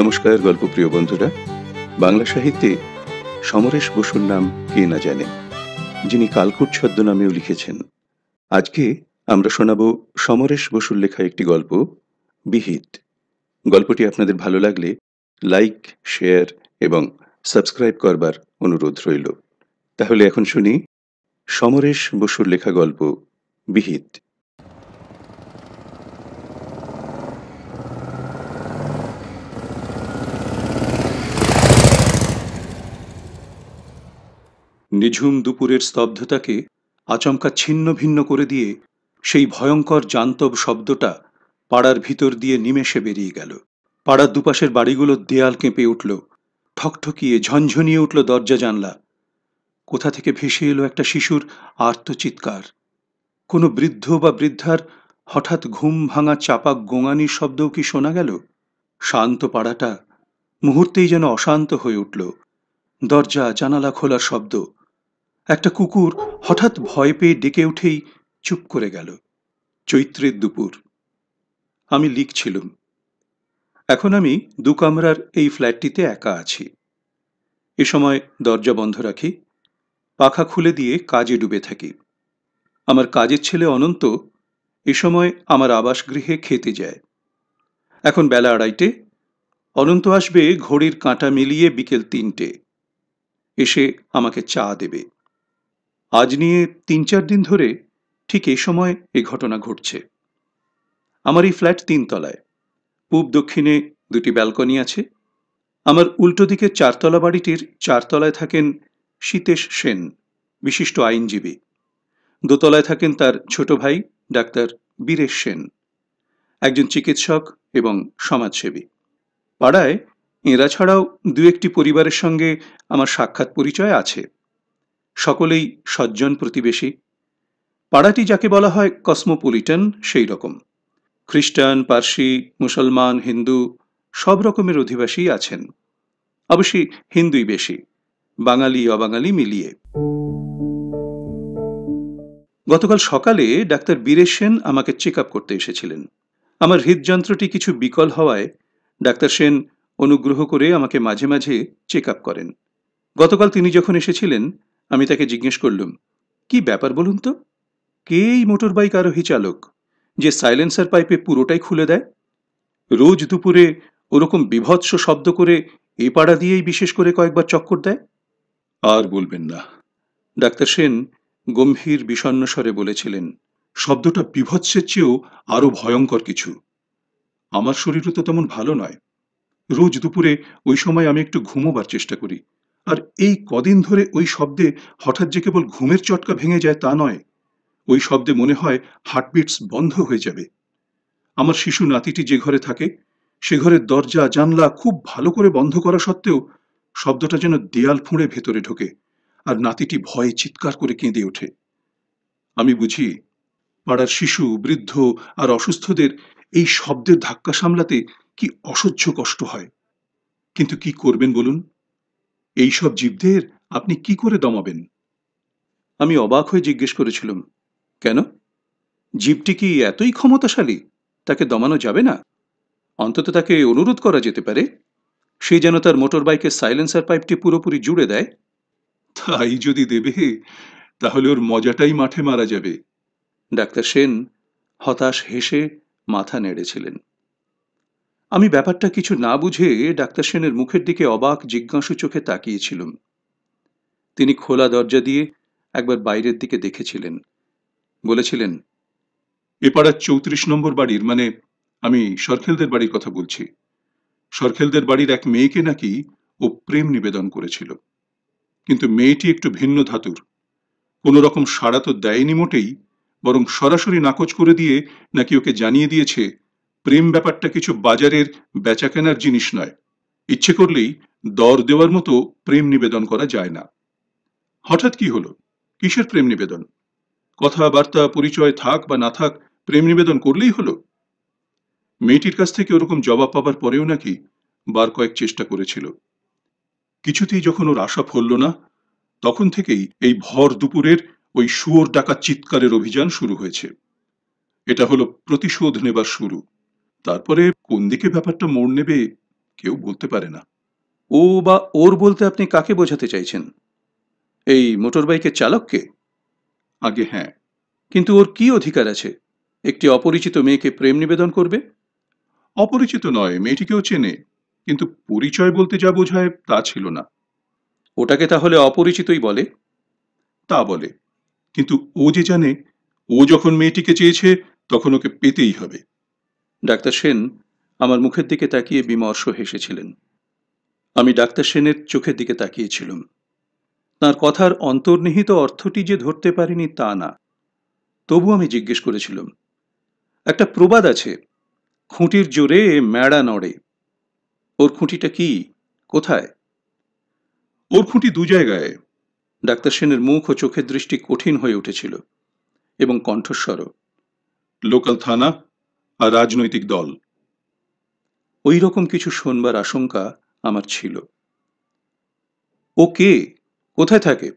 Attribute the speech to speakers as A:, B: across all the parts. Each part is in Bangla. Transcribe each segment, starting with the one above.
A: নমস্কার গল্প প্রিয় বন্ধুরা বাংলা সাহিত্যে সমরেশ বসুর নাম কে না জানে যিনি কালকুট নামেও লিখেছেন আজকে আমরা শোনাব সমরেশ বসুর লেখা একটি গল্প বিহিত গল্পটি আপনাদের ভালো লাগলে লাইক শেয়ার এবং সাবস্ক্রাইব করবার অনুরোধ রইল তাহলে এখন শুনি সমরেশ বসুর লেখা গল্প বিহিত নিঝুম দুপুরের স্তব্ধতাকে আচমকা ছিন্ন ভিন্ন করে দিয়ে সেই ভয়ঙ্কর জান্তব শব্দটা পাড়ার ভিতর দিয়ে নিমেষে বেরিয়ে গেল পাড়ার দুপাশের বাড়িগুলোর দেয়াল কেঁপে উঠল ঠকঠকিয়ে ঝনঝনিয়ে উঠল দরজা জানলা কোথা থেকে ভেসে এলো একটা শিশুর আর্তচিৎকার কোনো বৃদ্ধ বা বৃদ্ধার হঠাৎ ঘুম ভাঙা চাপা গোঙানির শব্দও কি শোনা গেল শান্ত পাড়াটা মুহূর্তেই যেন অশান্ত হয়ে উঠল দরজা জানালা খোলার শব্দ একটা কুকুর হঠাৎ ভয় পেয়ে ডেকে উঠেই চুপ করে গেল চৈত্রের দুপুর আমি লিখছিলুম এখন আমি দু কামরার এই ফ্ল্যাটটিতে একা আছি এ সময় দরজা বন্ধ রাখি পাখা খুলে দিয়ে কাজে ডুবে থাকি আমার কাজের ছেলে অনন্ত এ সময় আমার গৃহে খেতে যায় এখন বেলা আড়াইটে অনন্ত আসবে ঘড়ির কাঁটা মিলিয়ে বিকেল তিনটে এসে আমাকে চা দেবে আজ নিয়ে তিন চার দিন ধরে ঠিক এই সময় এ ঘটনা ঘটছে আমার এই ফ্ল্যাট তিনতলায় পূব দক্ষিণে দুটি ব্যালকনি আছে আমার উল্টো দিকে চারতলা বাড়িটির চারতলায় থাকেন শীতেশ সেন বিশিষ্ট আইনজীবী দোতলায় থাকেন তার ছোট ভাই ডাক্তার বীরেশ সেন একজন চিকিৎসক এবং সমাজসেবী পাড়ায় এরা ছাড়াও দু একটি পরিবারের সঙ্গে আমার সাক্ষাৎ পরিচয় আছে সকলেই সজ্জন প্রতিবেশী পাড়াটি যাকে বলা হয় কসমোপলিটন সেই রকম খ্রিস্টান পার্সি মুসলমান হিন্দু সব রকমের অধিবাসী আছেন অবশ্যই হিন্দুই বেশি বাঙালি অবাঙালি মিলিয়ে গতকাল সকালে ডাক্তার বীরেশ সেন আমাকে চেক করতে এসেছিলেন আমার হৃদযন্ত্রটি কিছু বিকল হওয়ায় ডাক্তার সেন অনুগ্রহ করে আমাকে মাঝে মাঝে চেক করেন গতকাল তিনি যখন এসেছিলেন আমি তাকে জিজ্ঞেস করলুম কি ব্যাপার বলুন তো কে এই মোটর বাইক আরোহী চালক যে সাইলেন্সার পাইপে পুরোটাই খুলে দেয় রোজ দুপুরে ওরকম বিভৎস শব্দ করে এ পাড়া দিয়েই বিশেষ করে কয়েকবার চক্কর দেয় আর বলবেন না ডাক্তার সেন গম্ভীর বিষণ্ন স্বরে বলেছিলেন শব্দটা বিভৎসের চেয়েও আরো ভয়ঙ্কর কিছু আমার শরীরও তো তেমন ভালো নয় রোজ দুপুরে ওই সময় আমি একটু ঘুমোবার চেষ্টা করি আর এই কদিন ধরে ওই শব্দে হঠাৎ যে কেবল ঘুমের চটকা ভেঙে যায় তা নয় ওই শব্দে মনে হয় হার্টবিটস বন্ধ হয়ে যাবে আমার শিশু নাতিটি যে ঘরে থাকে সে ঘরের দরজা জানলা খুব ভালো করে বন্ধ করা সত্ত্বেও শব্দটা যেন দেয়াল ফুঁড়ে ভেতরে ঢোকে আর নাতিটি ভয়ে চিৎকার করে কেঁদে ওঠে আমি বুঝি পাড়ার শিশু বৃদ্ধ আর অসুস্থদের এই শব্দের ধাক্কা সামলাতে কি অসহ্য কষ্ট হয় কিন্তু কি করবেন বলুন এইসব জীবদের আপনি কি করে দমাবেন আমি অবাক হয়ে জিজ্ঞেস করেছিলাম কেন জীবটি কি এতই ক্ষমতাশালী তাকে দমানো যাবে না অন্তত তাকে অনুরোধ করা যেতে পারে সে যেন তার মোটর বাইকের সাইলেন্সার পাইপটি পুরোপুরি জুড়ে দেয় তাই যদি দেবে তাহলে ওর মজাটাই মাঠে মারা যাবে ডাক্তার সেন হতাশ হেসে মাথা নেড়েছিলেন আমি ব্যাপারটা কিছু না বুঝে ডাক্তার সেনের মুখের দিকে অবাক জিজ্ঞাসু চোখে তাকিয়েছিলাম তিনি খোলা দরজা দিয়ে একবার বাইরের দিকে দেখেছিলেন বলেছিলেন এপাড়ার চৌত্রিশ নম্বর বাড়ির মানে আমি সরখেলদের বাড়ির কথা বলছি সরখেলদের বাড়ির এক মেয়েকে নাকি ও প্রেম নিবেদন করেছিল কিন্তু মেয়েটি একটু ভিন্ন ধাতুর কোনো রকম সাড়া তো দেয়নি মোটেই বরং সরাসরি নাকচ করে দিয়ে নাকি ওকে জানিয়ে দিয়েছে প্রেম ব্যাপারটা কিছু বাজারের বেচাকেনার জিনিস নয় ইচ্ছে করলেই দর দেওয়ার মতো প্রেম নিবেদন করা যায় না হঠাৎ কি হলো কিসের প্রেম নিবেদন কথাবার্তা পরিচয় থাক বা না থাক প্রেম নিবেদন করলেই হলো মেয়েটির কাছ থেকে ওরকম জবাব পাবার পরেও নাকি বার কয়েক চেষ্টা করেছিল কিছুতেই যখন ওর আশা ফলল না তখন থেকেই এই ভর দুপুরের ওই শুয়োর ডাকা চিৎকারের অভিযান শুরু হয়েছে এটা হলো প্রতিশোধ নেবার শুরু তারপরে কোন দিকে ব্যাপারটা মোড় নেবে কেউ বলতে পারে না ও বা ওর বলতে আপনি কাকে বোঝাতে চাইছেন এই মোটর বাইকের চালককে আগে হ্যাঁ কিন্তু ওর কি অধিকার আছে একটি অপরিচিত মেয়েকে প্রেম নিবেদন করবে অপরিচিত নয় মেয়েটিকেও চেনে কিন্তু পরিচয় বলতে যা বোঝায় তা ছিল না ওটাকে তাহলে অপরিচিতই বলে তা বলে কিন্তু ও যে জানে ও যখন মেয়েটিকে চেয়েছে তখন ওকে পেতেই হবে ডাক্তার সেন আমার মুখের দিকে তাকিয়ে বিমর্ষ হেসেছিলেন আমি ডাক্তার সেনের চোখের দিকে তাকিয়েছিলাম তার কথার অন্তর্নিহিত অর্থটি যে ধরতে পারিনি তা না তবু আমি জিজ্ঞেস করেছিলাম একটা প্রবাদ আছে খুঁটির জোরে ম্যাড়া নড়ে ওর খুঁটিটা কি কোথায় ওর খুঁটি দু জায়গায় ডাক্তার সেনের মুখ ও চোখের দৃষ্টি কঠিন হয়ে উঠেছিল এবং কণ্ঠস্বর লোকাল থানা আর রাজনৈতিক দল ওই রকম কিছু শোনবার আশঙ্কা আমার ছিল ও কে কোথায় থাকে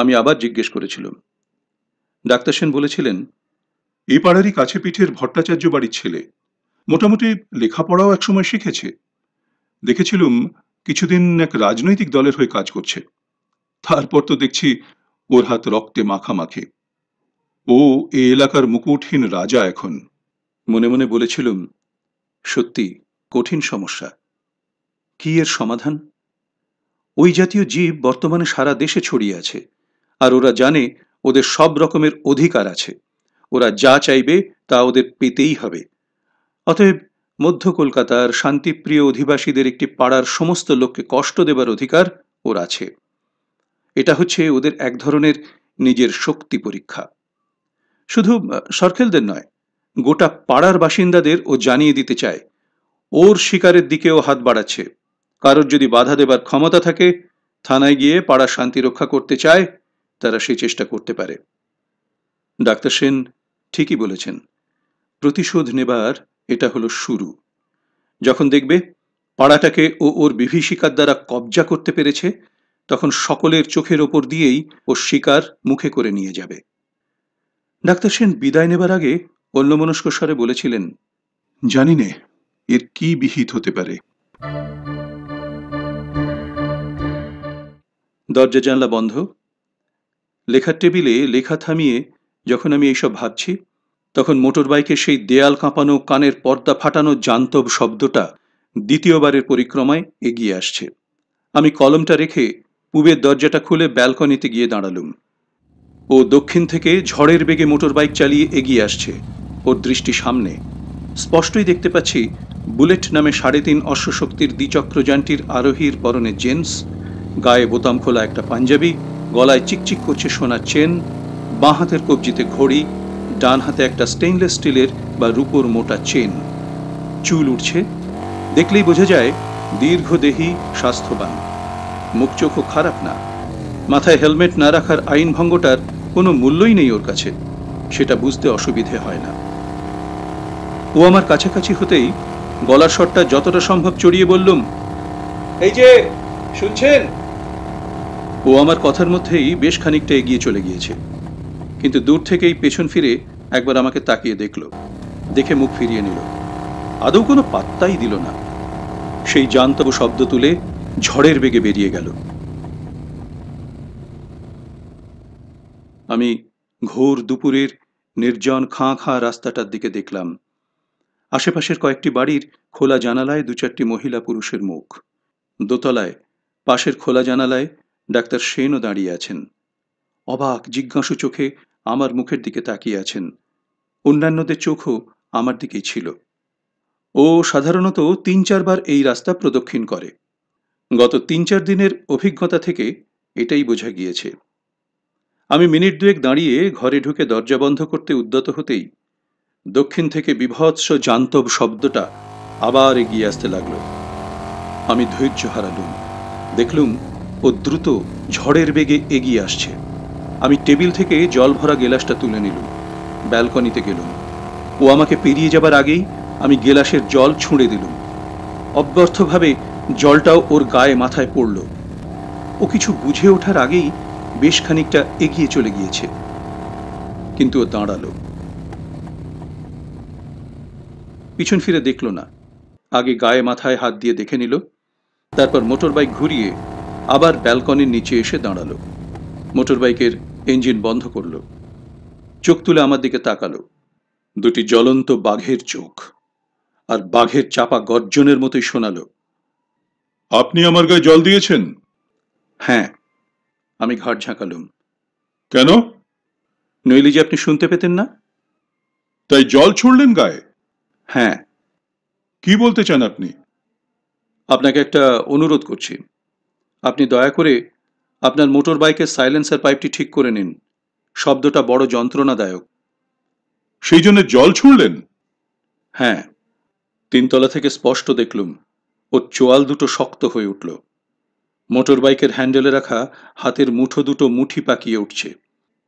A: আমি আবার জিজ্ঞেস করেছিলাম ডাক্তার সেন বলেছিলেন এ পাড়ারই কাছে পিঠের ভট্টাচার্য বাড়ির ছেলে মোটামুটি লেখাপড়াও একসময় শিখেছে দেখেছিলুম কিছুদিন এক রাজনৈতিক দলের হয়ে কাজ করছে তারপর তো দেখছি ওর হাত রক্তে মাখামাখি ও এ এলাকার মুকুটহীন রাজা এখন মনে মনে বলেছিলুম সত্যি কঠিন সমস্যা কি এর সমাধান ওই জাতীয় জীব বর্তমানে সারা দেশে ছড়িয়ে আছে আর ওরা জানে ওদের সব রকমের অধিকার আছে ওরা যা চাইবে তা ওদের পেতেই হবে অতএব মধ্য কলকাতার শান্তিপ্রিয় অধিবাসীদের একটি পাড়ার সমস্ত লোককে কষ্ট দেবার অধিকার ওর আছে এটা হচ্ছে ওদের এক ধরনের নিজের শক্তি পরীক্ষা শুধু সরখেলদের নয় গোটা পাড়ার বাসিন্দাদের ও জানিয়ে দিতে চায় ওর শিকারের দিকেও হাত বাড়াচ্ছে কারোর যদি বাধা দেবার ক্ষমতা থাকে থানায় গিয়ে পাড়া শান্তি রক্ষা করতে চায় তারা সেই চেষ্টা করতে পারে ডাক্তার সেন ঠিকই বলেছেন প্রতিশোধ নেবার এটা হলো শুরু যখন দেখবে পাড়াটাকে ও ওর বিভীষিকার দ্বারা কবজা করতে পেরেছে তখন সকলের চোখের ওপর দিয়েই ও শিকার মুখে করে নিয়ে যাবে ডাক্তার সেন বিদায় নেবার আগে অন্যমনস্ক স্বরে বলেছিলেন জানি নে এর কি বিহিত হতে পারে দরজা জানলা বন্ধ লেখার টেবিলে লেখা থামিয়ে যখন আমি এইসব ভাবছি তখন মোটর বাইকের সেই দেয়াল কাঁপানো কানের পর্দা ফাটানো জান্তব শব্দটা দ্বিতীয়বারের পরিক্রমায় এগিয়ে আসছে আমি কলমটা রেখে পুবের দরজাটা খুলে ব্যালকনিতে গিয়ে দাঁড়ালুম ও দক্ষিণ থেকে ঝড়ের বেগে মোটর বাইক চালিয়ে এগিয়ে আসছে ওর দৃষ্টি সামনে স্পষ্টই দেখতে পাচ্ছি বুলেট নামে সাড়ে তিন অশ্বশক্তির দ্বিচক্রযানটির আরোহীর পরনে জেন্স গায়ে বোতাম খোলা একটা পাঞ্জাবি গলায় চিকচিক করছে সোনার চেন বাঁ হাতের কবজিতে ঘড়ি ডান হাতে একটা স্টেইনলেস স্টিলের বা রূপোর মোটা চেন চুল উঠছে দেখলেই বোঝা যায় দীর্ঘদেহী স্বাস্থ্যবান মুখ চোখও খারাপ না মাথায় হেলমেট না রাখার আইন ভঙ্গটার কোনো মূল্যই নেই ওর কাছে সেটা বুঝতে অসুবিধে হয় না ও আমার কাছাকাছি হতেই গলার স্বরটা যতটা সম্ভব চড়িয়ে বললুম এই যে শুনছেন ও আমার কথার মধ্যেই বেশ খানিকটা এগিয়ে চলে গিয়েছে কিন্তু দূর থেকেই পেছন ফিরে একবার আমাকে তাকিয়ে দেখল দেখে মুখ ফিরিয়ে নিল আদৌ কোনো পাত্তাই দিল না সেই জানতব শব্দ তুলে ঝড়ের বেগে বেরিয়ে গেল আমি ঘোর দুপুরের নির্জন খাঁ খাঁ রাস্তাটার দিকে দেখলাম আশেপাশের কয়েকটি বাড়ির খোলা জানালায় দু চারটি মহিলা পুরুষের মুখ দোতলায় পাশের খোলা জানালায় ডাক্তার সেনও দাঁড়িয়ে আছেন অবাক জিজ্ঞাসু চোখে আমার মুখের দিকে তাকিয়ে আছেন অন্যান্যদের চোখও আমার দিকেই ছিল ও সাধারণত তিন চারবার এই রাস্তা প্রদক্ষিণ করে গত তিন চার দিনের অভিজ্ঞতা থেকে এটাই বোঝা গিয়েছে আমি মিনিট দুয়েক দাঁড়িয়ে ঘরে ঢুকে দরজা বন্ধ করতে উদ্যত হতেই দক্ষিণ থেকে বিভৎস জান্তব শব্দটা আবার এগিয়ে আসতে লাগল আমি ধৈর্য হারালুম দেখলুম ও দ্রুত ঝড়ের বেগে এগিয়ে আসছে আমি টেবিল থেকে জল ভরা গেলাসটা তুলে নিলুম ব্যালকনিতে গেলুম ও আমাকে পেরিয়ে যাবার আগেই আমি গেলাসের জল ছুঁড়ে দিলুম অব্যর্থভাবে জলটাও ওর গায়ে মাথায় পড়ল ও কিছু বুঝে ওঠার আগেই বেশ খানিকটা এগিয়ে চলে গিয়েছে কিন্তু ও দাঁড়ালো পিছন ফিরে দেখল না আগে গায়ে মাথায় হাত দিয়ে দেখে নিল তারপর মোটর বাইক ঘুরিয়ে আবার ব্যালকনির নিচে এসে দাঁড়ালো মোটর বাইকের ইঞ্জিন বন্ধ করল চোখ তুলে আমার দিকে তাকালো দুটি জ্বলন্ত বাঘের চোখ আর বাঘের চাপা গর্জনের মতোই শোনালো আপনি আমার গায়ে জল দিয়েছেন হ্যাঁ আমি ঘাট ঝাঁকালুম কেন নইলে যে আপনি শুনতে পেতেন না তাই জল ছুড়লেন গায়ে হ্যাঁ কি বলতে চান আপনি আপনাকে একটা অনুরোধ করছি আপনি দয়া করে আপনার মোটর বাইকের সাইলেন্সার পাইপটি ঠিক করে নিন শব্দটা বড় যন্ত্রণাদায়ক সেই জন্য জল ছুঁড়লেন হ্যাঁ তিনতলা থেকে স্পষ্ট দেখলুম ওর চোয়াল দুটো শক্ত হয়ে উঠল মোটর বাইকের হ্যান্ডেলে রাখা হাতের মুঠো দুটো মুঠি পাকিয়ে উঠছে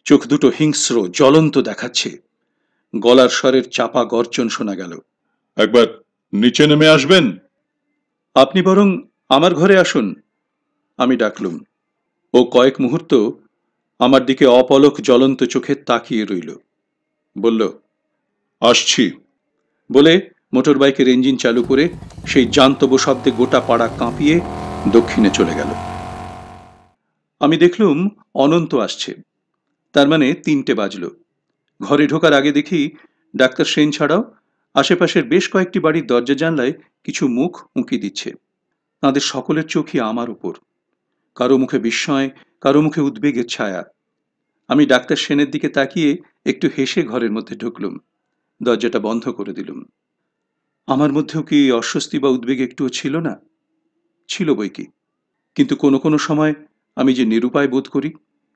A: চোখ দুটো হিংস্র জ্বলন্ত দেখাচ্ছে গলার স্বরের চাপা গর্জন শোনা গেল একবার নিচে নেমে আসবেন আপনি বরং আমার ঘরে আসুন আমি ডাকলুম ও কয়েক মুহূর্ত আমার দিকে অপলক জ্বলন্ত চোখে তাকিয়ে রইল বলল আসছি বলে মোটর বাইকের ইঞ্জিন চালু করে সেই জান্তব শব্দে গোটা পাড়া কাঁপিয়ে দক্ষিণে চলে গেল আমি দেখলুম অনন্ত আসছে তার মানে তিনটে বাজল ঘরে ঢোকার আগে দেখি ডাক্তার সেন ছাড়াও আশেপাশের বেশ কয়েকটি বাড়ির দরজা জানলায় কিছু মুখ উঁকি দিচ্ছে তাঁদের সকলের চোখই আমার উপর কারো মুখে বিস্ময় কারো মুখে উদ্বেগের ছায়া আমি ডাক্তার সেনের দিকে তাকিয়ে একটু হেসে ঘরের মধ্যে ঢুকলুম দরজাটা বন্ধ করে দিলুম আমার মধ্যেও কি অস্বস্তি বা উদ্বেগ একটুও ছিল না ছিল বই কি কিন্তু কোনো কোনো সময় আমি যে নিরুপায় বোধ করি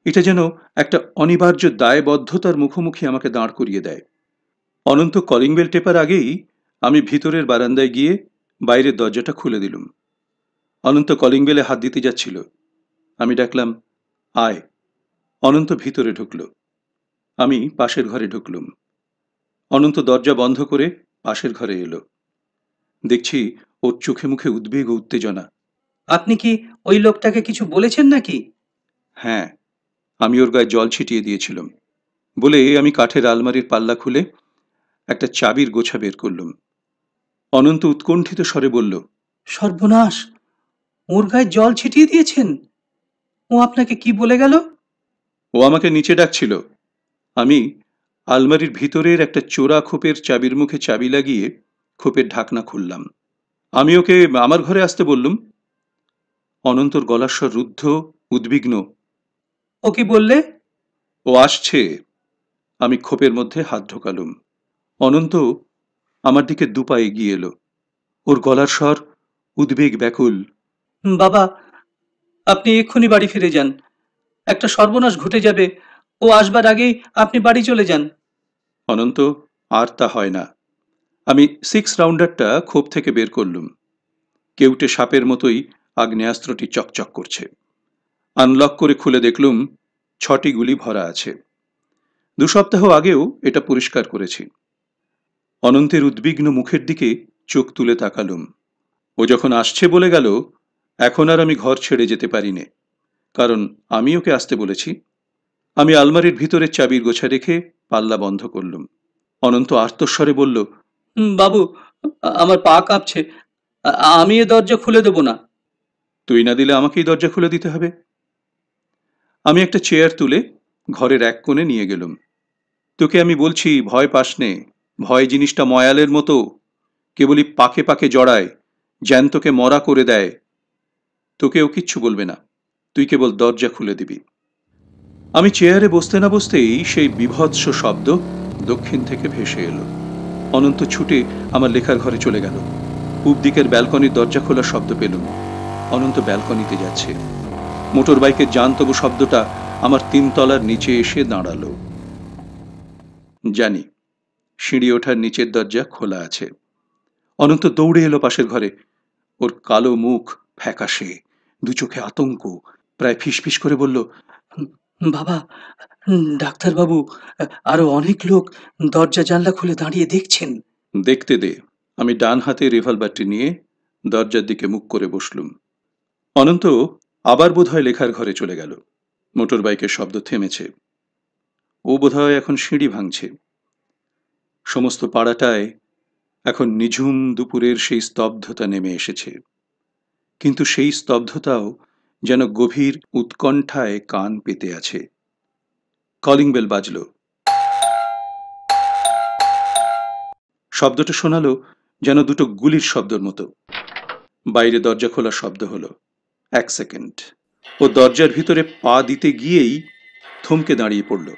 A: এটা যেন একটা অনিবার্য দায়বদ্ধতার মুখোমুখি আমাকে দাঁড় করিয়ে দেয় অনন্ত কলিং বেল টেপার আগেই আমি ভিতরের বারান্দায় গিয়ে বাইরের দরজাটা খুলে দিলুম অনন্ত কলিং বেলে হাত দিতে যাচ্ছিল আমি ডাকলাম আয় অনন্ত ভিতরে ঢুকল আমি পাশের ঘরে ঢুকলুম অনন্ত দরজা বন্ধ করে পাশের ঘরে এলো দেখছি ওর চোখে মুখে উদ্বেগ ও উত্তেজনা আপনি কি
B: ওই লোকটাকে কিছু বলেছেন
A: নাকি হ্যাঁ আমি ওর গায়ে জল ছিটিয়ে দিয়েছিলাম বলে আমি কাঠের আলমারির পাল্লা খুলে একটা চাবির গোছা বের করলুম অনন্ত উৎকণ্ঠিত স্বরে বলল
B: সর্বনাশ ওর গায়ে জল ছিটিয়ে দিয়েছেন ও আপনাকে কি বলে গেল
A: ও আমাকে নিচে ডাকছিল আমি আলমারির ভিতরের একটা চোরা খোপের চাবির মুখে চাবি লাগিয়ে খোপের ঢাকনা খুললাম আমি ওকে আমার ঘরে আসতে বললুম অনন্তর গলাস্বর রুদ্ধ উদ্বিগ্ন ও কি বললে ও আসছে আমি খোপের মধ্যে হাত ঢোকালুম অনন্ত আমার দিকে দুপায়ে এগিয়ে এলো ওর গলার স্বর উদ্বেগ
B: ব্যাকুল বাবা আপনি এক্ষুনি বাড়ি ফিরে যান একটা সর্বনাশ ঘটে যাবে ও আসবার আগেই আপনি বাড়ি চলে যান
A: অনন্ত আর তা হয় না আমি সিক্স রাউন্ডারটা ক্ষোভ থেকে বের করলুম কেউটে সাপের মতোই আগ্নেয়াস্ত্রটি চকচক করছে আনলক করে খুলে দেখলুম ছটি গুলি ভরা আছে দু সপ্তাহ আগেও এটা পরিষ্কার করেছি অনন্তের উদ্বিগ্ন মুখের দিকে চোখ তুলে তাকালুম ও যখন আসছে বলে গেল এখন আর আমি ঘর ছেড়ে যেতে পারি নে কারণ আমি ওকে আসতে বলেছি আমি আলমারির ভিতরে চাবির গোছা রেখে পাল্লা বন্ধ করলুম অনন্ত আর্তস্বরে বলল বাবু আমার পা কাঁপছে আমি এ দরজা খুলে দেব না তুই না দিলে আমাকেই দরজা খুলে দিতে হবে আমি একটা চেয়ার তুলে ঘরের এক কোণে নিয়ে গেলুম তোকে আমি বলছি ভয় পাস নে ভয় জিনিসটা ময়ালের মতো কেবলই পাকে পাকে জড়ায় জ্যান্তকে মরা করে দেয় তোকেও কিচ্ছু বলবে না তুই কেবল দরজা খুলে দিবি আমি চেয়ারে বসতে না বসতেই সেই বিভৎস শব্দ দক্ষিণ থেকে ভেসে এলো অনন্ত ছুটে আমার লেখার ঘরে চলে গেল পূব দিকের ব্যালকনির দরজা খোলার শব্দ পেলুম অনন্ত ব্যালকনিতে যাচ্ছে মোটর বাইকের জানতব শব্দটা আমার তিনতলার নিচে এসে দাঁড়ালো জানি সিঁড়ি ওঠার নিচের দরজা খোলা আছে অনন্ত দৌড়ে এলো পাশের ঘরে ওর কালো মুখ ফ্যাকাশে দু চোখে আতঙ্ক প্রায় ফিসফিস করে বলল
B: বাবা ডাক্তারবাবু আরো অনেক লোক দরজা জানলা খুলে দাঁড়িয়ে
A: দেখছেন দেখতে দে আমি ডান হাতে রিভলভারটি নিয়ে দরজার দিকে মুখ করে বসলুম অনন্ত আবার বোধহয় লেখার ঘরে চলে গেল মোটর বাইকের শব্দ থেমেছে ও বোধহয় এখন সিঁড়ি ভাঙছে সমস্ত পাড়াটায় এখন নিঝুম দুপুরের সেই স্তব্ধতা নেমে এসেছে কিন্তু সেই স্তব্ধতাও যেন গভীর উৎকণ্ঠায় কান পেতে আছে কলিং বেল বাজল শব্দটা শোনালো যেন দুটো গুলির শব্দর মতো বাইরে দরজা খোলা শব্দ হলো এক সেকেন্ড ও দরজার ভিতরে পা দিতে গিয়েই থমকে দাঁড়িয়ে পড়ল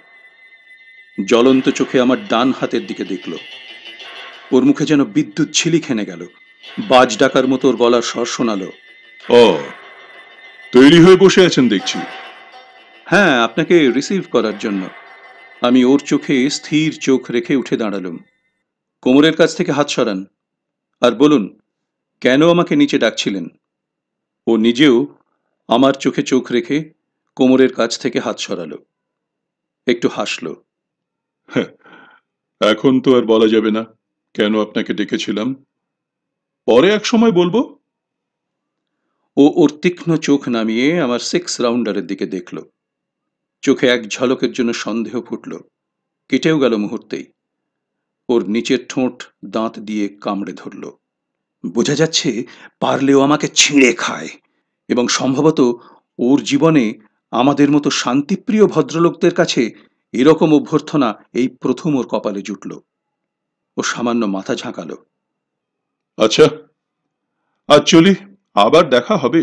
A: জ্বলন্ত চোখে আমার ডান হাতের দিকে দেখল ওর মুখে যেন বিদ্যুৎ ছিলি খেনে গেল বাজ ডাকার মতো ওর গলার স্বর শোনাল ও তৈরি হয়ে বসে আছেন দেখছি হ্যাঁ আপনাকে রিসিভ করার জন্য আমি ওর চোখে স্থির চোখ রেখে উঠে দাঁড়ালুম কোমরের কাছ থেকে হাত সরান আর বলুন কেন আমাকে নিচে ডাকছিলেন ও নিজেও আমার চোখে চোখ রেখে কোমরের কাছ থেকে হাত সরালো একটু হাসলো এখন তো আর বলা যাবে না কেন আপনাকে ডেকেছিলাম পরে এক সময় বলবো ও ওর তীক্ষ্ণ চোখ নামিয়ে আমার সিক্স রাউন্ডারের দিকে দেখল চোখে এক ঝলকের জন্য সন্দেহ ফুটল কেটেও গেল মুহূর্তেই ওর নিচের ঠোঁট দাঁত দিয়ে কামড়ে ধরল বোঝা যাচ্ছে পারলেও আমাকে ছিঁড়ে খায় এবং সম্ভবত ওর জীবনে আমাদের মতো শান্তিপ্রিয় ভদ্রলোকদের কাছে এরকম অভ্যর্থনা এই প্রথম ওর কপালে জুটল ও সামান্য মাথা ঝাঁকাল আচ্ছা আর চলি আবার দেখা হবে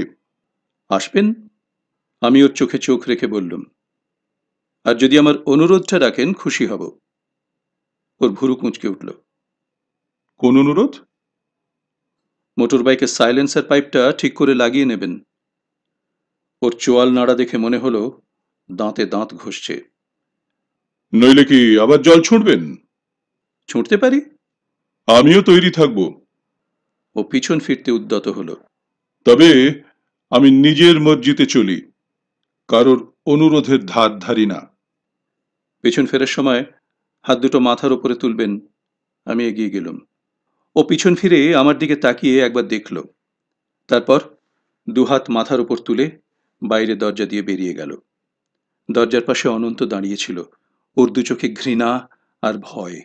A: আসবেন আমি ওর চোখে চোখ রেখে বললুম আর যদি আমার অনুরোধটা রাখেন খুশি হব ওর ভুরু কুঁচকে উঠল কোন অনুরোধ মোটর বাইকের সাইলেন্সার পাইপটা ঠিক করে লাগিয়ে নেবেন ওর চোয়াল নাড়া দেখে মনে হলো দাঁতে দাঁত ঘষছে নইলে কি আবার জল ছুঁড়বেন ছুটতে পারি আমিও তৈরি থাকব ও পিছন ফিরতে উদ্যত হলো তবে আমি নিজের মসজিদে চলি কারোর অনুরোধের ধার ধারি না পেছন ফেরার সময় হাত দুটো মাথার ওপরে তুলবেন আমি এগিয়ে গেলাম ও পিছন ফিরে আমার দিকে তাকিয়ে একবার দেখল তারপর দুহাত মাথার ওপর তুলে বাইরে দরজা দিয়ে বেরিয়ে গেল দরজার পাশে অনন্ত দাঁড়িয়েছিল ওর দু চোখে ঘৃণা আর ভয়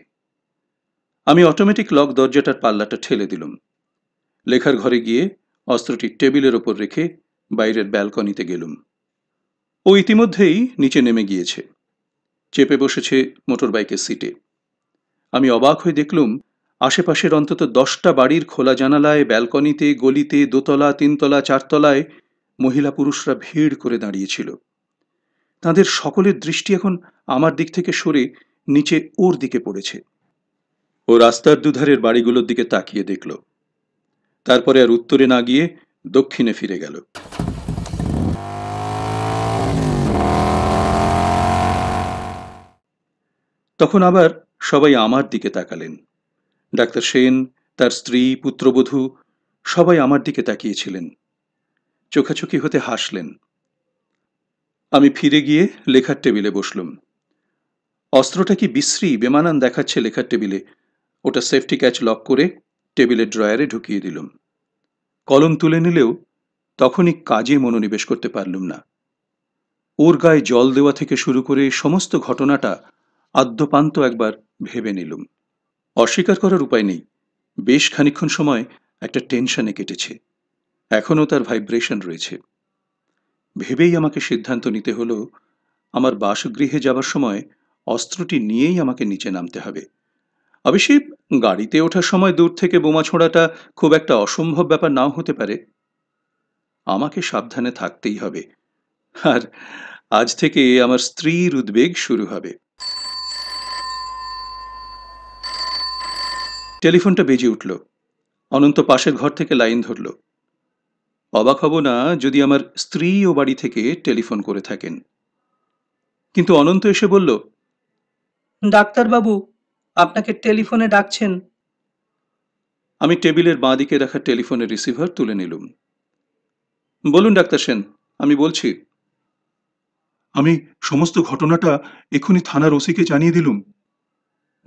A: আমি অটোমেটিক লক দরজাটার পাল্লাটা ঠেলে দিলাম লেখার ঘরে গিয়ে অস্ত্রটি টেবিলের ওপর রেখে বাইরের ব্যালকনিতে গেলুম ও ইতিমধ্যেই নিচে নেমে গিয়েছে চেপে বসেছে মোটর বাইকের সিটে আমি অবাক হয়ে দেখলুম আশেপাশের অন্তত দশটা বাড়ির খোলা জানালায় ব্যালকনিতে গলিতে দোতলা তিনতলা চারতলায় মহিলা পুরুষরা ভিড় করে দাঁড়িয়েছিল তাদের সকলের দৃষ্টি এখন আমার দিক থেকে সরে নিচে ওর দিকে পড়েছে ও রাস্তার দুধারের বাড়িগুলোর দিকে তাকিয়ে দেখল তারপরে আর উত্তরে না গিয়ে দক্ষিণে ফিরে গেল তখন আবার সবাই আমার দিকে তাকালেন ডাক্তার সেন তার স্ত্রী পুত্রবধূ সবাই আমার দিকে তাকিয়েছিলেন চোখাচোখি হতে হাসলেন আমি ফিরে গিয়ে লেখার টেবিলে বসলুম অস্ত্রটা কি বিশ্রী বেমানান দেখাচ্ছে লেখার টেবিলে ওটা সেফটি ক্যাচ লক করে টেবিলের ড্রয়ারে ঢুকিয়ে দিলুম কলম তুলে নিলেও তখনই কাজে মনোনিবেশ করতে পারলুম না ওর গায়ে জল দেওয়া থেকে শুরু করে সমস্ত ঘটনাটা আদ্যপান্ত একবার ভেবে নিলুম অস্বীকার করার উপায় নেই বেশ খানিক্ষণ সময় একটা টেনশনে কেটেছে এখনও তার ভাইব্রেশন রয়েছে ভেবেই আমাকে সিদ্ধান্ত নিতে হলো আমার বাসগৃহে যাবার সময় অস্ত্রটি নিয়েই আমাকে নিচে নামতে হবে অবশ্যই গাড়িতে ওঠার সময় দূর থেকে বোমা ছোঁড়াটা খুব একটা অসম্ভব ব্যাপার নাও হতে পারে আমাকে সাবধানে থাকতেই হবে আর আজ থেকে আমার স্ত্রীর উদ্বেগ শুরু হবে টেলিফোনটা বেজে উঠল অনন্ত পাশের ঘর থেকে লাইন ধরল অবাক হব না যদি আমার স্ত্রী ও বাড়ি থেকে টেলিফোন করে থাকেন কিন্তু অনন্ত এসে বলল
B: ডাক্তারবাবু আপনাকে টেলিফোনে ডাকছেন
A: আমি টেবিলের বাঁ দিকে রাখা টেলিফোনের রিসিভার তুলে নিলুম বলুন ডাক্তার সেন আমি বলছি আমি সমস্ত ঘটনাটা এক্ষুনি থানার ওসিকে জানিয়ে দিলুম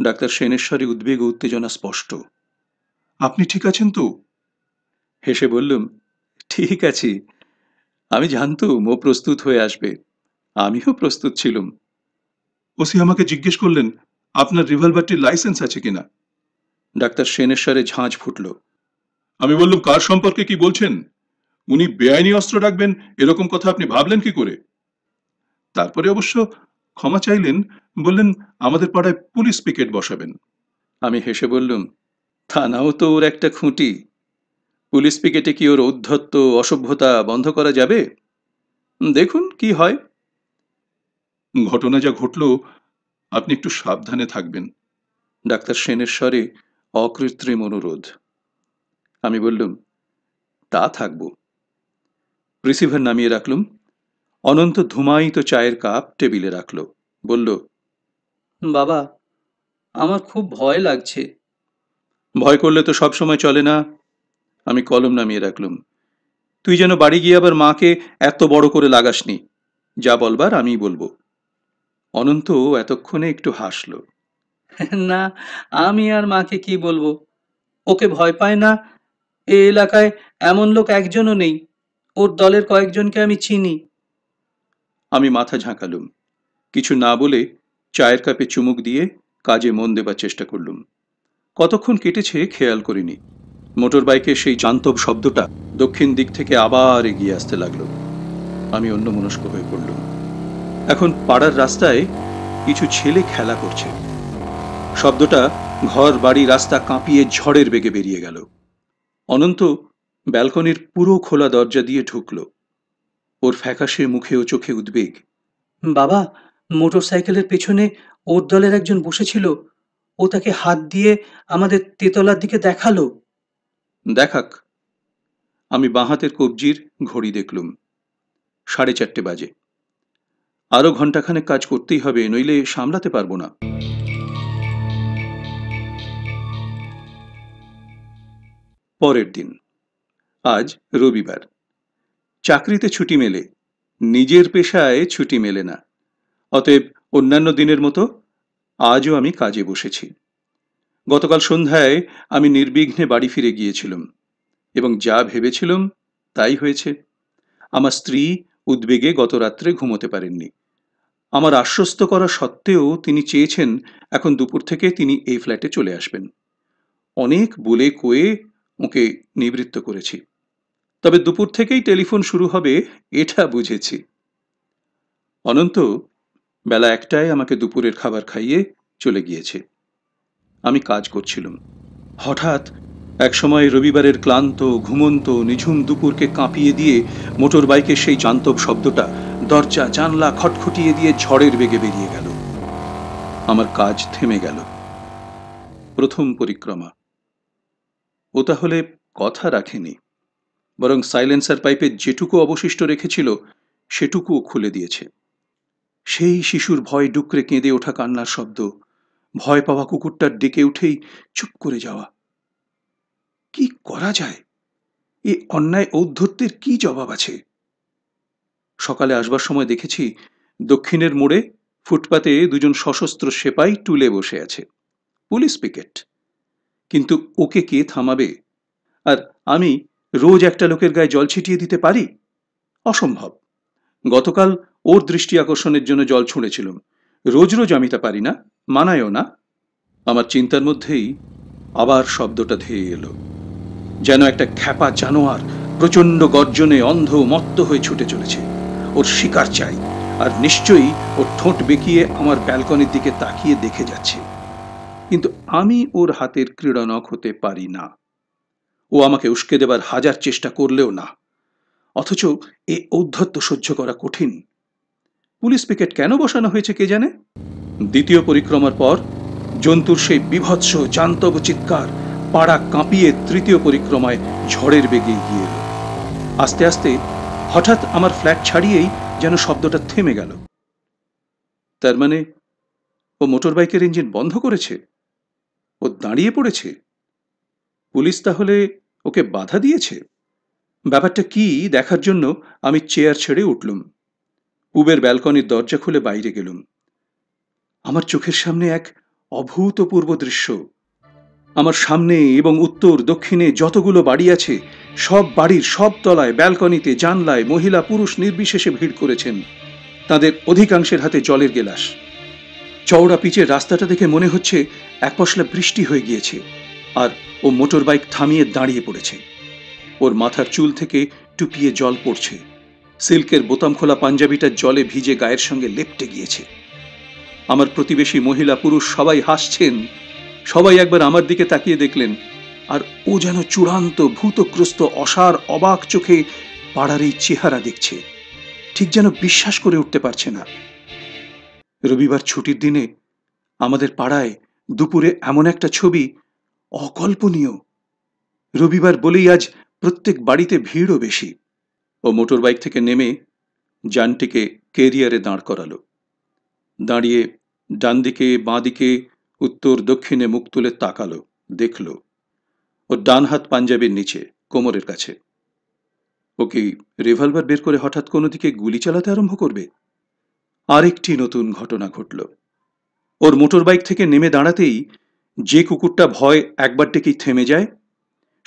A: ডাক্তার সেনেশ্বরী উদ্বেগ ও উত্তেজনা স্পষ্ট আপনি ঠিক আছেন তো হেসে বললুম ঠিক আছি আমি জানতুম ও প্রস্তুত হয়ে আসবে আমিও প্রস্তুত ছিলুম ওসি আমাকে জিজ্ঞেস করলেন আপনার রিভলভারটির লাইসেন্স আছে কিনা ডাক্তার সেনেশ্বরে ঝাঁজ ঝাঁঝ ফুটল আমি বললাম কার সম্পর্কে কি বলছেন উনি বেআইনি অস্ত্র রাখবেন এরকম কথা আপনি ভাবলেন কি করে তারপরে অবশ্য ক্ষমা চাইলেন বললেন আমাদের পাড়ায় পুলিশ পিকেট বসাবেন আমি হেসে বললুম থানাও তো ওর একটা খুঁটি পুলিশ পিকেটে কি ওর উদ্ধত্ত অসভ্যতা বন্ধ করা যাবে দেখুন কি হয় ঘটনা যা ঘটল আপনি একটু সাবধানে থাকবেন ডাক্তার সেনের স্বরে অকৃত্রিম অনুরোধ আমি বললুম তা থাকব রিসিভার নামিয়ে রাখলুম অনন্ত ধুমায়িত চায়ের কাপ টেবিলে রাখল বলল বাবা আমার খুব ভয় লাগছে ভয় করলে তো সবসময় চলে না আমি কলম নামিয়ে রাখলুম তুই যেন বাড়ি গিয়ে আবার মাকে এত বড় করে লাগাসনি যা বলবার আমি বলবো অনন্ত এতক্ষণে একটু হাসল
B: না আমি আর মাকে কি বলবো ওকে ভয় পায় না এ এলাকায় এমন লোক একজনও নেই
A: ওর দলের কয়েকজনকে আমি চিনি আমি মাথা ঝাঁকালুম কিছু না বলে চায়ের কাপে চুমুক দিয়ে কাজে মন দেবার চেষ্টা করলুম কতক্ষণ কেটেছে খেয়াল করিনি মোটর বাইকের সেই জান্তব শব্দটা দক্ষিণ দিক থেকে আবার এগিয়ে আসতে লাগলো আমি অন্য মনস্ক হয়ে পড়ল এখন পাড়ার রাস্তায় কিছু ছেলে খেলা করছে শব্দটা ঘর বাড়ি রাস্তা কাঁপিয়ে ঝড়ের বেগে বেরিয়ে গেল অনন্ত ব্যালকনির পুরো খোলা দরজা দিয়ে ঢুকল ওর ফ্যাকাশে মুখে ও চোখে উদ্বেগ বাবা
B: মোটর সাইকেলের পেছনে ওর দলের একজন বসেছিল ও তাকে হাত দিয়ে আমাদের তেতলার দিকে দেখালো
A: দেখাক আমি বাঁহাতের কবজির ঘড়ি দেখলুম সাড়ে চারটে বাজে আরও ঘন্টাখানেক কাজ করতেই হবে নইলে সামলাতে পারবো না পরের দিন আজ রবিবার চাকরিতে ছুটি মেলে নিজের পেশায় ছুটি মেলে না অতএব অন্যান্য দিনের মতো আজও আমি কাজে বসেছি গতকাল সন্ধ্যায় আমি নির্বিঘ্নে বাড়ি ফিরে গিয়েছিলাম এবং যা ভেবেছিলাম তাই হয়েছে আমার স্ত্রী উদ্বেগে গত রাত্রে ঘুমোতে পারেননি আমার আশ্বস্ত করা সত্ত্বেও তিনি চেয়েছেন এখন দুপুর থেকে তিনি এই ফ্ল্যাটে চলে আসবেন অনেক বলে কয়ে ওকে নিবৃত্ত করেছি তবে দুপুর থেকেই টেলিফোন শুরু হবে এটা বুঝেছি অনন্ত বেলা একটায় আমাকে দুপুরের খাবার খাইয়ে চলে গিয়েছে আমি কাজ করছিলাম হঠাৎ একসময় রবিবারের ক্লান্ত ঘুমন্ত নিঝুম দুপুরকে কাঁপিয়ে দিয়ে মোটর বাইকের সেই জান্তব শব্দটা দরজা জানলা খটখটিয়ে দিয়ে ঝড়ের বেগে বেরিয়ে গেল আমার কাজ থেমে গেল প্রথম পরিক্রমা ও তাহলে কথা রাখেনি বরং সাইলেন্সার পাইপে যেটুকু অবশিষ্ট রেখেছিল সেটুকুও খুলে দিয়েছে সেই শিশুর ভয় ডুকরে কেঁদে ওঠা কান্নার শব্দ ভয় পাওয়া কুকুরটার ডেকে উঠেই চুপ করে যাওয়া কি করা যায় এ অন্যায় ঔদ্ধত্যের কি জবাব আছে সকালে আসবার সময় দেখেছি দক্ষিণের মোড়ে ফুটপাতে দুজন সশস্ত্র সেপাই টুলে বসে আছে পুলিশ পিকেট কিন্তু ওকে কে থামাবে আর আমি রোজ একটা লোকের গায়ে জল ছিটিয়ে দিতে পারি অসম্ভব গতকাল ওর দৃষ্টি আকর্ষণের জন্য জল ছুঁড়েছিলাম রোজ রোজ আমি তা পারি না মানায়ও না আমার চিন্তার মধ্যেই আবার শব্দটা ধেয়ে এলো যেন একটা খ্যাপা জানোয়ার প্রচণ্ড গর্জনে অন্ধ মত্ত হয়ে ছুটে চলেছে ওর শিকার চাই আর নিশ্চয়ই ওর ঠোঁট বেঁকিয়ে আমার ব্যালকনির দিকে তাকিয়ে দেখে যাচ্ছে কিন্তু আমি ওর হাতের ক্রীড়নক হতে পারি না ও আমাকে উস্কে দেবার হাজার চেষ্টা করলেও না অথচ এ ঔদ্ধত্য সহ্য করা কঠিন পুলিশ পিকেট কেন বসানো হয়েছে কে জানে দ্বিতীয় পরিক্রমার পর জন্তুর সেই বিভৎস জান্তব চিৎকার পাড়া কাঁপিয়ে তৃতীয় পরিক্রমায় ঝড়ের বেগে গিয়ে এলো আস্তে আস্তে হঠাৎ আমার ফ্ল্যাট ছাড়িয়েই যেন শব্দটা থেমে গেল তার মানে ও মোটর বাইকের ইঞ্জিন বন্ধ করেছে ও দাঁড়িয়ে পড়েছে পুলিশ তাহলে ওকে বাধা দিয়েছে ব্যাপারটা কি দেখার জন্য আমি চেয়ার ছেড়ে উঠলুম পুবের ব্যালকনির দরজা খুলে বাইরে গেলুম আমার চোখের সামনে এক অভূতপূর্ব দৃশ্য আমার সামনে এবং উত্তর দক্ষিণে যতগুলো বাড়ি আছে সব বাড়ির সব তলায় ব্যালকনিতে জানলায় মহিলা পুরুষ নির্বিশেষে ভিড় করেছেন তাদের অধিকাংশের হাতে জলের গেলাস চওড়া পিচের রাস্তাটা দেখে মনে হচ্ছে এক পশলা বৃষ্টি হয়ে গিয়েছে আর ও মোটর বাইক থামিয়ে দাঁড়িয়ে পড়েছে ওর মাথার চুল থেকে টুপিয়ে জল পড়ছে সিল্কের বোতাম খোলা পাঞ্জাবিটা জলে ভিজে গায়ের সঙ্গে লেপটে গিয়েছে আমার প্রতিবেশী মহিলা পুরুষ সবাই হাসছেন সবাই একবার আমার দিকে তাকিয়ে দেখলেন আর ও যেন চূড়ান্ত ভূতগ্রস্ত অসার অবাক চোখে পাড়ার এই চেহারা দেখছে ঠিক যেন বিশ্বাস করে উঠতে পারছে না রবিবার ছুটির দিনে আমাদের পাড়ায় দুপুরে এমন একটা ছবি অকল্পনীয় রবিবার বলেই আজ প্রত্যেক বাড়িতে ভিড়ও বেশি ও মোটর বাইক থেকে নেমে যানটিকে কেরিয়ারে দাঁড় করালো দাঁড়িয়ে ডান দিকে বাঁ দিকে উত্তর দক্ষিণে মুখ তুলে তাকালো দেখল ও ডান হাত পাঞ্জাবের নিচে কোমরের কাছে ও কি রিভলভার বের করে হঠাৎ কোনো দিকে গুলি চালাতে আরম্ভ করবে আরেকটি নতুন ঘটনা ঘটল ওর মোটর বাইক থেকে নেমে দাঁড়াতেই যে কুকুরটা ভয় একবার থেমে যায়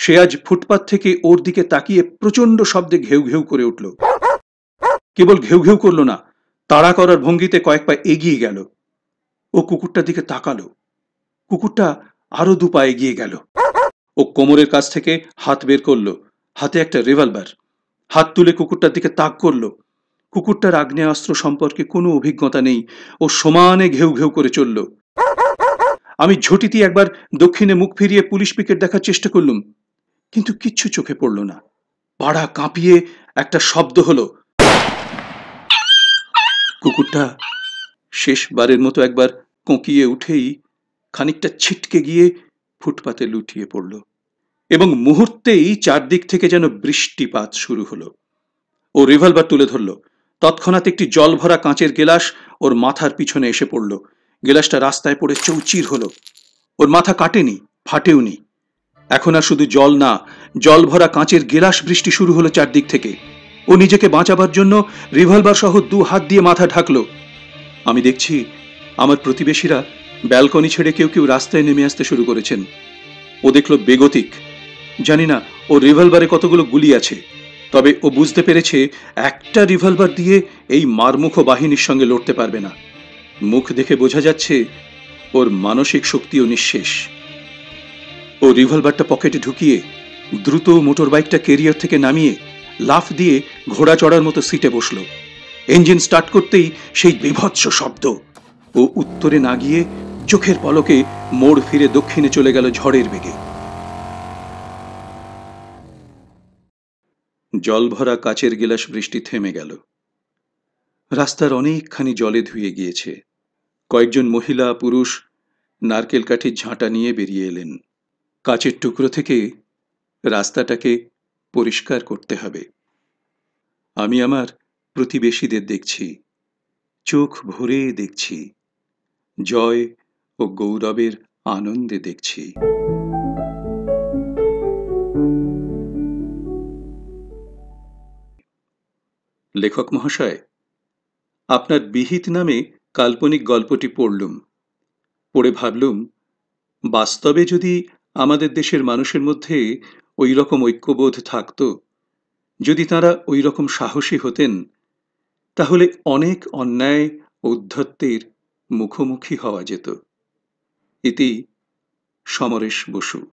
A: সে আজ ফুটপাত থেকে ওর দিকে তাকিয়ে প্রচণ্ড শব্দে ঘেউ ঘেউ করে উঠল কেবল ঘেউ ঘেউ করল না তাড়া করার ভঙ্গিতে কয়েক পা এগিয়ে গেল ও কুকুরটার দিকে তাকালো কুকুরটা আরো দু পা এগিয়ে গেল ও কোমরের কাছ থেকে হাত বের করল হাতে একটা রিভলভার হাত তুলে কুকুরটার দিকে তাক করল কুকুরটার আগ্নেয়াস্ত্র সম্পর্কে কোনো অভিজ্ঞতা নেই ও সমানে ঘেউ ঘেউ করে চলল আমি ঝটিতি একবার দক্ষিণে মুখ ফিরিয়ে পুলিশ পিকেট দেখার চেষ্টা করলুম কিন্তু কিচ্ছু চোখে পড়ল না পাড়া কাঁপিয়ে একটা শব্দ হলো কুকুরটা শেষবারের মতো একবার কোঁকিয়ে উঠেই খানিকটা ছিটকে গিয়ে ফুটপাতে লুটিয়ে পড়ল এবং মুহূর্তেই চারদিক থেকে যেন বৃষ্টিপাত শুরু হলো ও রিভলভার তুলে ধরল তৎক্ষণাৎ একটি জলভরা কাঁচের গেলাস ওর মাথার পিছনে এসে পড়ল গেলাসটা রাস্তায় পড়ে চৌচির হলো ওর মাথা কাটেনি ফাটেওনি এখন আর শুধু জল না জল ভরা কাঁচের গেলাস বৃষ্টি শুরু হলো চারদিক থেকে ও নিজেকে বাঁচাবার জন্য রিভলভার সহ দু হাত দিয়ে মাথা ঢাকল আমি দেখছি আমার প্রতিবেশীরা ব্যালকনি ছেড়ে কেউ কেউ রাস্তায় নেমে আসতে শুরু করেছেন ও দেখল বেগতিক জানি না ও রিভলভারে কতগুলো গুলি আছে তবে ও বুঝতে পেরেছে একটা রিভলভার দিয়ে এই মারমুখ বাহিনীর সঙ্গে লড়তে পারবে না মুখ দেখে বোঝা যাচ্ছে ওর মানসিক শক্তিও নিঃশেষ ও রিভলভারটা পকেটে ঢুকিয়ে দ্রুত মোটর বাইকটা কেরিয়ার থেকে নামিয়ে লাফ দিয়ে ঘোড়া চড়ার মতো সিটে বসল ইঞ্জিন স্টার্ট করতেই সেই বিভৎস শব্দ ও উত্তরে না গিয়ে চোখের পলকে মোড় ফিরে দক্ষিণে চলে গেল ঝড়ের বেগে জলভরা কাচের গেলাস বৃষ্টি থেমে গেল রাস্তার অনেকখানি জলে ধুয়ে গিয়েছে কয়েকজন মহিলা পুরুষ নারকেল কাঠির ঝাঁটা নিয়ে বেরিয়ে এলেন কাঁচের টুকরো থেকে রাস্তাটাকে পরিষ্কার করতে হবে আমি আমার প্রতিবেশীদের দেখছি চোখ ভরে দেখছি জয় ও গৌরবের আনন্দে দেখছি লেখক মহাশয় আপনার বিহিত নামে কাল্পনিক গল্পটি পড়লুম পড়ে ভাবলুম বাস্তবে যদি আমাদের দেশের মানুষের মধ্যে ওই রকম ঐক্যবোধ থাকত যদি তাঁরা ওই রকম সাহসী হতেন তাহলে অনেক অন্যায় ঔদ্ধত্বের মুখোমুখি হওয়া যেত ইতি সমরেশ বসু